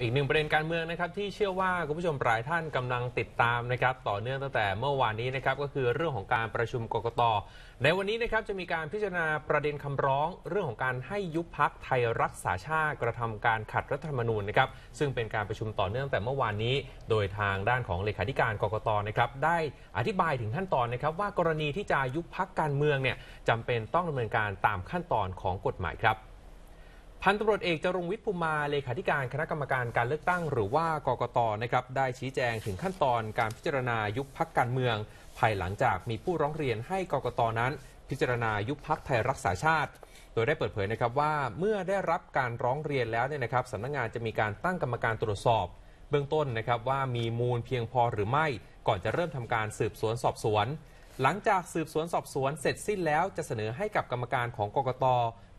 อีกหนึ่งประเด็นการเมือง นะครับ ที่เชื่อว่าคุณผู้ชมหลายท่านกำลังติดตามนะครับต่อเนื่องตั้งแต่เมื่อวานนี้นะครับก็คือเรื่องของการประชุมกกต ในวันนี้นะครับจะมีการพิจารณาประเด็นคำร้อง เรื่องของการให้ยุบพักไทยรักษาชาติกระทำการขัดรัฐธรรมนูญนะครับ ซึ่งเป็นการประชุมต่อเนื่องแต่เมื่อวานนี้ โดยทางด้านของเลขาธิการกกตนะครับได้อธิบายถึงขั้นตอนนะครับ ว่ากรณีที่จะยุบพักการเมืองเนี่ยจำเป็นต้องดำเนินการตามขั้นตอนของกฎหมายครับพันตำรวจเอกจรุงวิทย์ภูมา เลขาธิการคณะกรรมการการเลือกตั้งหรือว่ากกตนะครับได้ชี้แจงถึงขั้นตอนการพิจารณา ยุบพักการเมือง ภายหลังจากมีผู้ร้องเรียนให้กกตนั้น พิจารณายุบพักไทยรักษาชาติ โดยได้เปิดเผยนะครับว่าเมื่อได้รับการร้องเรียนแล้วเนี่ยนะครับสำนักงงานจะมีการตั้งกรรมการตรวจสอบ เบื้องต้นนะครับว่ามีมูลเพียงพอหรือไม่ก่อนจะเริ่มทำการสืบสวนสอบสวน หลังจากสืบสวนสอบสวน เสร็จสิ้นแล้วจะเสนอให้กับกรรมการของกกต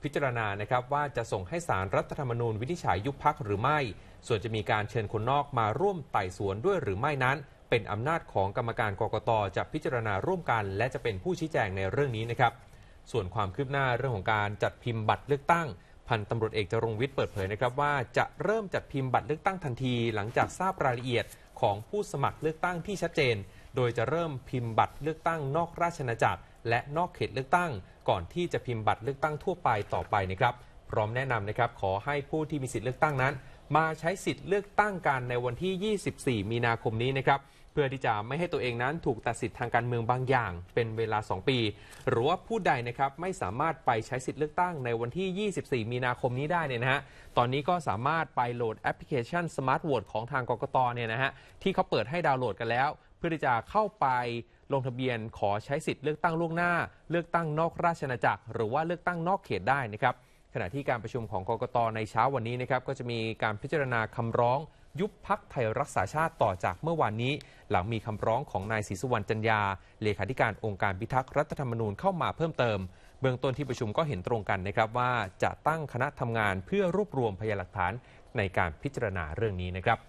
พิจารณานะครับว่าจะส่งให้สารรัฐธรรมนูญวินิจฉัยยุบพักหรือไม่ ส่วนจะมีการเชิญคนนอกมาร่วมไต่สวนด้วยหรือไม่นั้น เป็นอำนาจของกรรมการกรกตจะพิจารณาร่วมกัน และจะเป็นผู้ชี้แจงในเรื่องนี้นะครับส่วนความคืบหน้าเรื่องของการจัดพิมพ์บัตรเลือกตั้ง พันตำรวจเอกจรงวิทย์เปิดเผยนะครับว่าจะเริ่มจัดพิมพ์บัตรเลือกตั้งทันที หลังจากทราบรายละเอียดของผู้สมัครเลือกตั้งที่ชัดเจน โดยจะเริ่มพิมพ์บัตรเลือกตั้งนอกราชนาจักรและนอกเขตเลือกตั้งก่อนที่จะพิมพ์บัตรเลือกตั้งทั่วไปต่อไปนะครับพร้อมแนะนำนะครับขอให้ผู้ที่มีสิทธิเลือกตั้งนั้น มาใช้สิทธิ์เลือกตั้งกันในวันที่ 24 มีนาคมนี้นะครับเพื่อที่จะไม่ให้ตัวเองนั้นถูกตัดสิทธิ์ทางการเมืองบางอย่างเป็นเวลา 2 ปี หรือว่าผู้ใดนะครับไม่สามารถไปใช้สิทธิ์เลือกตั้งในวันที่ 24 มีนาคมนี้ได้เนี่ยนะฮะตอนนี้ก็สามารถไปโหลดแอปพลิเคชัน Smart v o t e ของทางกกตเนี่ยนะฮะที่เขาเปิดให้ดาวน์โหลดกันแล้ว เพื่อที่จะเข้าไปลงทะเบียนขอใช้สิทธิ์เลือกตั้งล่วงหน้า เลือกตั้งนอกราชนาาจักรหรือว่าเลือกตั้งนอกเขตได้นะครับ ขณะที่การประชุมของกกตในเช้าวันนี้นะครับก็จะมีการพิจารณาคำร้องยุบพักไทยรักษาชาติต่อจากเมื่อวานนี้ หลังมีคำร้องของนายศรีสุวรรณจันยาเลขาธิการองค์การพิทักษ์รัฐธรรมนูญเข้ามาเพิ่มเติม เบื้องต้นที่ประชุมก็เห็นตรงกันนะครับ ว่าจะตั้งคณะทำงานเพื่อรวบรวมพยานหลักฐานในการพิจารณาเรื่องนี้นะครับ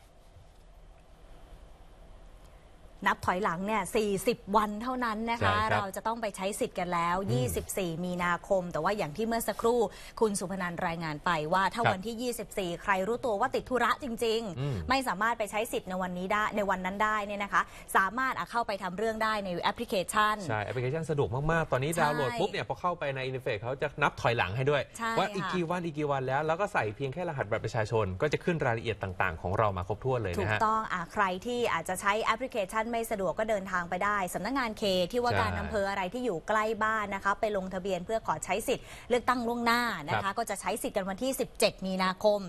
นับถอยหลังเนี่ย 40 วันเท่านั้นนะคะครเราจะต้องไปใช้สิทธิ์กันแล้ว 24 มีนาคม แต่ว่าอย่างที่เมื่อสักครู่ คุณสุพนันรายงานไปว่าถ้าวันที่ 24 ใครรู้ตัวว่าติดธุระจริงมๆไม่สามารถไปใช้สิทธิ์ในวันนี้ได้ ในวันนั้นได้เนี่ยนะคะ สามารถเข้าไปทำเรื่องได้ในแอปพลิเคชัน ใช่ แอปพลิเคชันสะดวกมากๆ ตอนนี้ดาวน์โหลดปุ๊บเนี่ยพอเข้าไปในอินเทอร์เฟซเขาจะนับถอยหลังให้ด้วยใช่ว่าอีกกี่วันอีกกี่วันแล้วแล้วก็ใส่เพียงแค่รหัสบัตรประชาชนก็จะขึ้นรายละเอียดต่าง ๆ ของเรามาครบถ้วนเลยนะฮะถูกต้องอ่ะใครที่อาจจะใช้แอปพลิเคชันไม่สะดวกก็เดินทางไปได้สำนักงานเขตที่ว่าการอำเภออะไรที่อยู่ใกล้บ้านนะคะไปลงทะเบียนเพื่อขอใช้สิทธิ์ เลือกตั้งล่วงหน้านะคะ ก็จะใช้สิทธิ์กันวันที่ 17 มีนาคม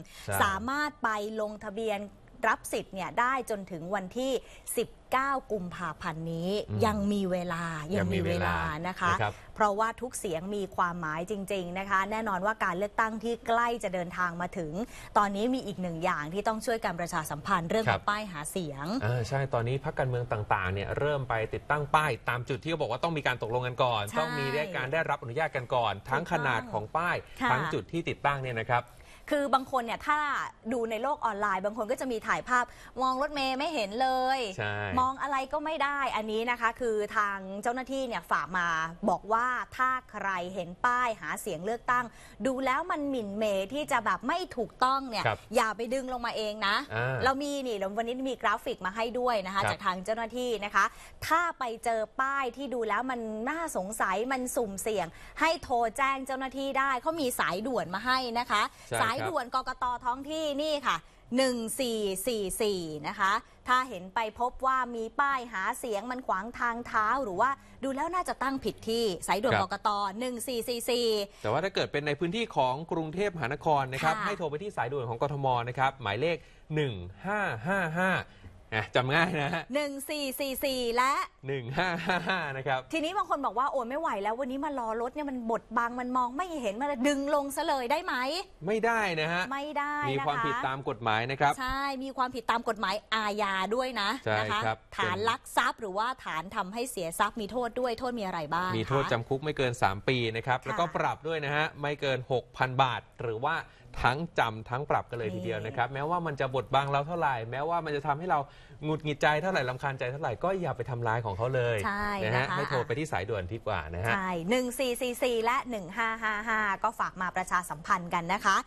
สามารถไปลงทะเบียนรับสิทธิ์เนี่ยได้จนถึงวันที่ 19 กุมภาพันธ์นี้ ยังมีเวลายังมีเวลานะคะ เพราะว่าทุกเสียงมีความหมายจริง ๆนะคะ แน่นอนว่าการเลือกตั้งที่ใกล้จะเดินทางมาถึง ตอนนี้มีอีกหนึ่งอย่างที่ต้องช่วยการประชาสัมพันธ์เรื่องป้ายหาเสียงใช่ตอนนี้พรรคการเมืองต่างๆเนี่ยเริ่มไปติดตั้งป้ายตามจุดที่เขาบอกว่าต้องมีการตกลงกันก่อน ต้องมีได้การได้รับอนุญาตกันก่อน ทั้งขนาดของป้าย ทั้งจุดที่ติดตั้งเนี่ยนะครับคือบางคนเนี่ยถ้าดูในโลกออนไลน์บางคนก็จะมีถ่ายภาพมองรถเมย์ไม่เห็นเลย มองอะไรก็ไม่ได้ อันนี้นะคะคือทางเจ้าหน้าที่เนี่ยฝากมาบอกว่าถ้าใครเห็นป้ายหาเสียงเลือกตั้ง ดูแล้วมันหมิ่นเมย์ที่จะแบบไม่ถูกต้องเนี่ยอย่าไปดึงลงมาเองนะะเรามีนี่เราวันนี้มีกราฟิกมาให้ด้วยนะคะคะ จากทางเจ้าหน้าที่นะคะ ถ้าไปเจอป้ายที่ดูแล้วมันน่าสงสัยมันสุ่มเสี่ยง ให้โทรแจ้งเจ้าหน้าที่ได้เขามีสายด่วนมาให้นะคะ สายด่วนกกตท้องที่นี่ค่ะ 1444 นะคะ ถ้าเห็นไปพบว่ามีป้ายหาเสียงมันขวางทางเท้าหรือว่าดูแล้วน่าจะตั้งผิดที่ สายด่วนกกต 1444 แต่ว่าถ้าเกิดเป็นในพื้นที่ของกรุงเทพมหานครนะครับ ให้โทรไปที่สายด่วนของกทมนะครับหมายเลข 1555นะจำง่ายนะฮะ1444 และหนึ่งห้าห้าห้านะครับ ทีนี้บางคนบอกว่า โอนไม่ไหว แล้ววันนี้มารอรถเนี่ยมันบดบังมันมองไม่เห็น มันดึงลงซะเลยได้ไหม ไม่ได้นะฮะ ไม่ได้นะคะความผิดตามกฎหมายนะครับ ใช่ มีความผิดตามกฎหมายอาญาด้วยนะใช่นะคะครับฐานลักทรัพย์หรือว่าฐานทำให้เสียทรัพย์มีโทษด้วยโทษมีอะไรบ้าง มีโทษจํจำคุกไม่เกิน 3 ปีนะครับ แล้วก็ปรับด้วยนะฮะไม่เกิน6,000 บาทหรือว่าทั้งจำทั้งปรับกันเลยทีเดียวนะครับแม้ว่ามันจะบดบังเราเท่าไหร่ แม้ว่ามันจะทำให้เรา หงุดหงิดใจเท่าไหร่ลำคาญใจเท่าไหร่ ก็อย่าไปทำร้ายของเขาเลยใช่นะฮะไม่ให้โทรไปที่สายด่วนดีกว่านะฮะใช่หนึ่งสี่สี่และ1 5้าก็ฝากมาประชาสัมพันธ์กันนะคะ